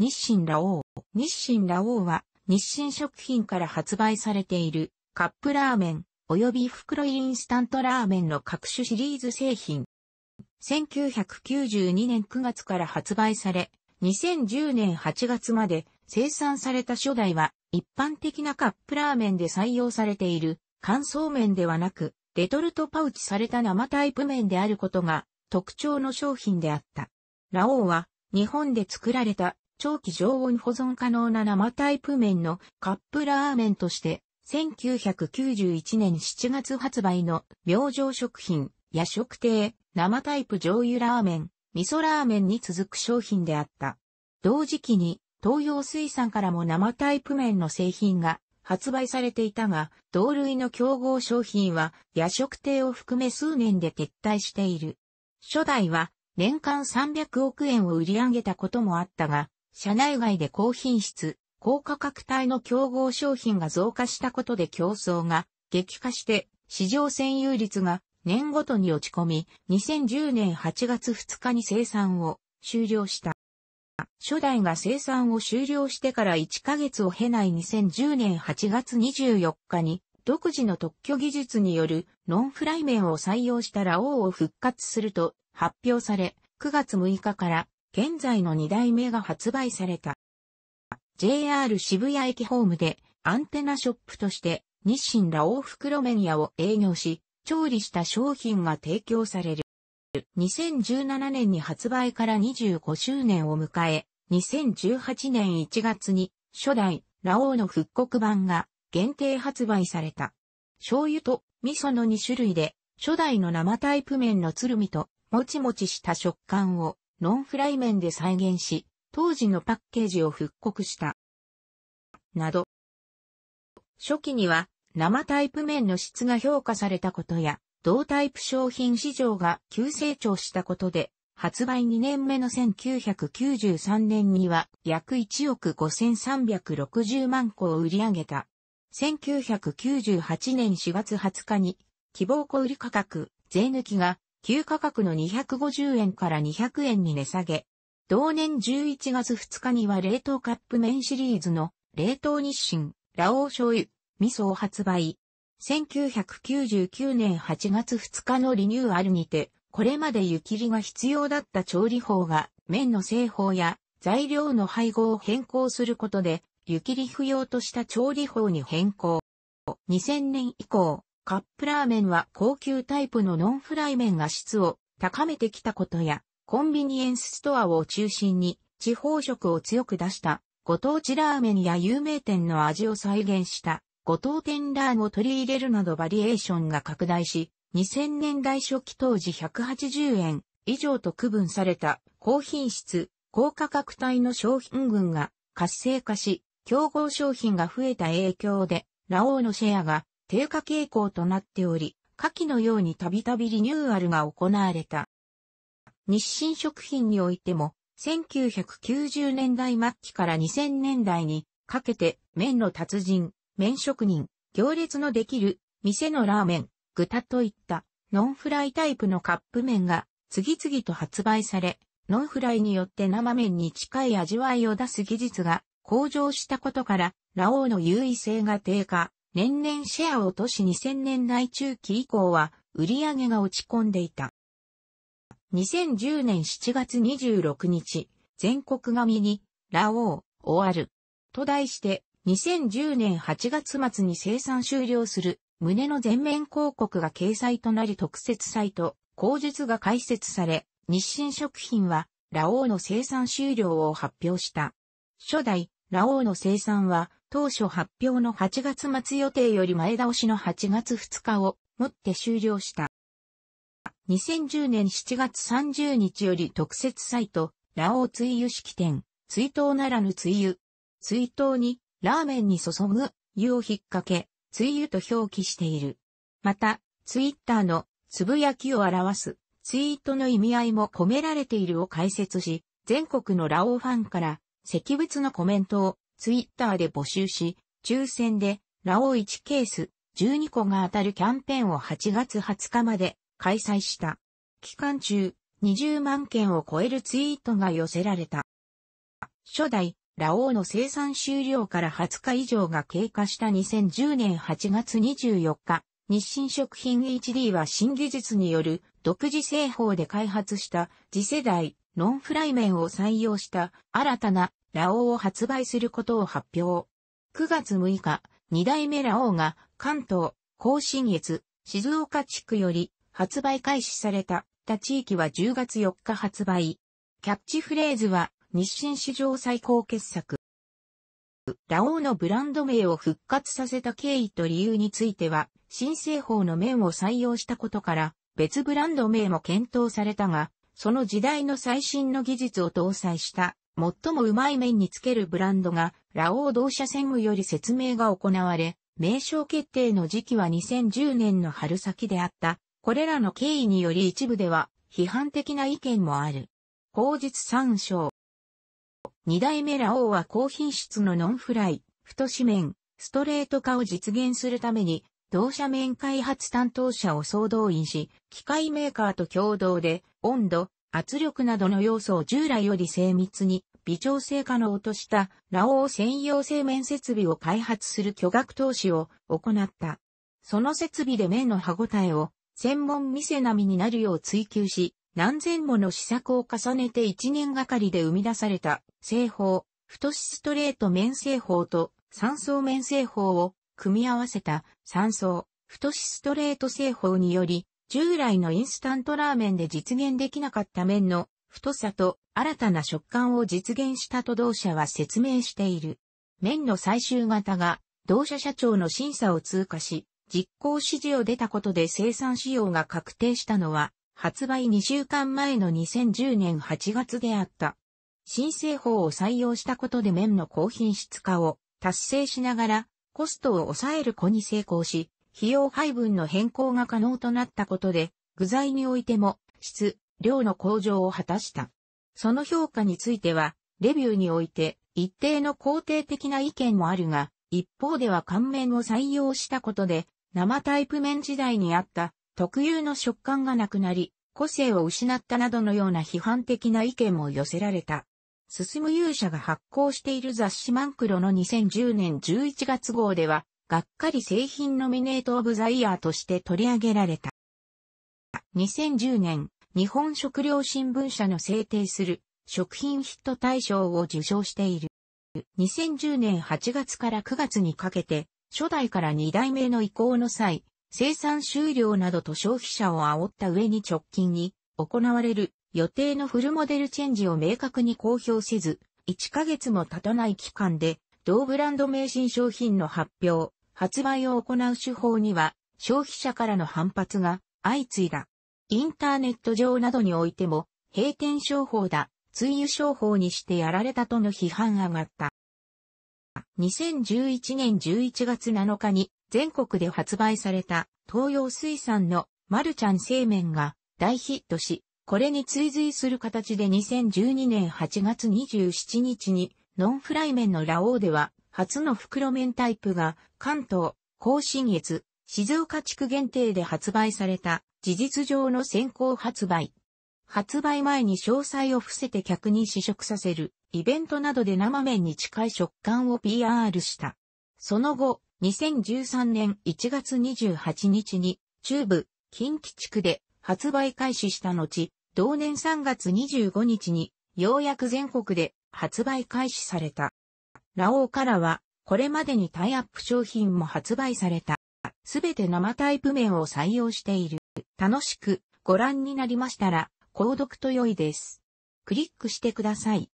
日清ラオウ。日清ラオウは、日清食品から発売されている、カップラーメン、及び袋インスタントラーメンの各種シリーズ製品。1992年9月から発売され、2010年8月まで生産された初代は、一般的なカップラーメンで採用されている、乾燥麺ではなく、レトルトパウチされた生タイプ麺であることが特徴の商品であった。ラオウは、日本で作られた長期常温保存可能な生タイプ麺のカップラーメンとして、1991年7月発売の明星食品、夜食亭、生タイプ醤油ラーメン、味噌ラーメンに続く商品であった。同時期に東洋水産からも生タイプ麺の製品が発売されていたが、同類の競合商品は夜食亭を含め数年で撤退している。初代は年間300億円を売り上げたこともあったが、社内外で高品質、高価格帯の競合商品が増加したことで競争が激化して市場占有率が年ごとに落ち込み、2010年8月2日に生産を終了した。初代が生産を終了してから1ヶ月を経ない2010年8月24日に、独自の特許技術によるノンフライ麺を採用したら王を復活すると発表され、9月6日から現在の2代目が発売された。JR 渋谷駅ホームでアンテナショップとして日清ラオウ袋麺屋を営業し、調理した商品が提供される。2017年に発売から25周年を迎え、2018年1月に初代ラオウの復刻版が限定発売された。醤油と味噌の2種類で、初代の生タイプ麺のつるみと、もちもちした食感をノンフライ麺で再現し、当時のパッケージを復刻した。など。初期には生タイプ麺の質が評価されたことや、同タイプ商品市場が急成長したことで、発売2年目の1993年には約1億5360万個を売り上げた。1998年4月20日に希望小売価格税抜きが旧価格の250円から200円に値下げ。同年11月2日には冷凍カップ麺シリーズの冷凍日清、ラオウ醤油、味噌を発売。1999年8月2日のリニューアルにて、これまで湯切りが必要だった調理法が麺の製法や材料の配合を変更することで、湯切り不要とした調理法に変更。2000年以降、カップラーメンは高級タイプのノンフライ麺が質を高めてきたことや、コンビニエンスストアを中心に地方食を強く出したご当地ラーメンや有名店の味を再現したご当店ラーを取り入れるなどバリエーションが拡大し、2000年代初期当時180円以上と区分された高品質、高価格帯の商品群が活性化し、競合商品が増えた影響で、ラオウのシェアが低下傾向となっており、下記のようにたびたびリニューアルが行われた。日清食品においても、1990年代末期から2000年代にかけて麺の達人、麺職人、行列のできる店のラーメン、豚といったノンフライタイプのカップ麺が次々と発売され、ノンフライによって生麺に近い味わいを出す技術が向上したことから、ラオウの優位性が低下、年々シェアを落とし2000年代中期以降は売り上げが落ち込んでいた。2010年7月26日、全国紙に、ラオウ、終わる。と題して、2010年8月末に生産終了する、胸の全面広告が掲載となり特設サイト、口述が開設され、日清食品は、ラオウの生産終了を発表した。初代、ラオウの生産は、当初発表の8月末予定より前倒しの8月2日をもって終了した。2010年7月30日より特設サイト、ラオウ追油式典、追悼ならぬ追油。追悼に、ラーメンに注ぐ、湯を引っ掛け、追油と表記している。また、ツイッターの、つぶやきを表す、ツイートの意味合いも込められているを解説し、全国のラオウファンから、石仏のコメントを、ツイッターで募集し、抽選で、ラオ1ケース、12個が当たるキャンペーンを8月20日まで開催した。期間中、20万件を超えるツイートが寄せられた。初代、ラオウの生産終了から20日以上が経過した2010年8月24日、日清食品 HD は新技術による独自製法で開発した次世代ノンフライ麺を採用した新たなラオウを発売することを発表。9月6日、2代目ラオウが関東、甲信越、静岡地区より発売開始された、他地域は10月4日発売。キャッチフレーズは日清史上最高傑作。ラオウのブランド名を復活させた経緯と理由については、新製法の面を採用したことから、別ブランド名も検討されたが、その時代の最新の技術を搭載した最もうまい麺につけるブランドが、ラオウ同社専務より説明が行われ、名称決定の時期は2010年の春先であった。これらの経緯により一部では批判的な意見もある。口日参照。二代目ラオウは高品質のノンフライ、太紙面、ストレート化を実現するために、同社面開発担当者を総動員し、機械メーカーと共同で、温度、圧力などの要素を従来より精密に微調整可能としたラオウ専用製面設備を開発する巨額投資を行った。その設備で面の歯ごたえを専門店並みになるよう追求し、何千もの試作を重ねて1年がかりで生み出された製法、太しストレート面製法と三層面製法を組み合わせた三層、太しストレート製法により、従来のインスタントラーメンで実現できなかった麺の太さと新たな食感を実現したと同社は説明している。麺の最終型が同社社長の審査を通過し、実行指示を出たことで生産仕様が確定したのは、発売2週間前の2010年8月であった。申請法を採用したことで麺の高品質化を達成しながら、コストを抑える子に成功し、費用配分の変更が可能となったことで、具材においても質、量の向上を果たした。その評価については、レビューにおいて一定の肯定的な意見もあるが、一方では乾麺を採用したことで、生タイプ麺時代にあった特有の食感がなくなり、個性を失ったなどのような批判的な意見も寄せられた。進む勇者が発行している雑誌マンクロの2010年11月号では、がっかり製品ノミネートオブザイヤーとして取り上げられた。2010年、日本食料新聞社の制定する食品ヒット大賞を受賞している。2010年8月から9月にかけて、初代から2代目の移行の際、生産終了などと消費者を煽った上に直近に行われる予定のフルモデルチェンジを明確に公表せず、1ヶ月も経たない期間で同ブランド名新商品の発表、発売を行う手法には消費者からの反発が相次いだ。インターネット上などにおいても閉店商法だ、追油商法にしてやられたとの批判上がった。2011年11月7日に全国で発売された東洋水産のマルちゃん製麺が大ヒットし、これに追随する形で2012年8月27日にノンフライ麺のラオーでは初の袋麺タイプが関東、甲信越、静岡地区限定で発売された事実上の先行発売。発売前に詳細を伏せて客に試食させるイベントなどで生麺に近い食感を PR した。その後、2013年1月28日に中部、近畿地区で発売開始した後、同年3月25日にようやく全国で発売開始された。ラオウからは、これまでにタイアップ商品も発売された。すべて生タイプ面を採用している。楽しくご覧になりましたら、購読と良いです。クリックしてください。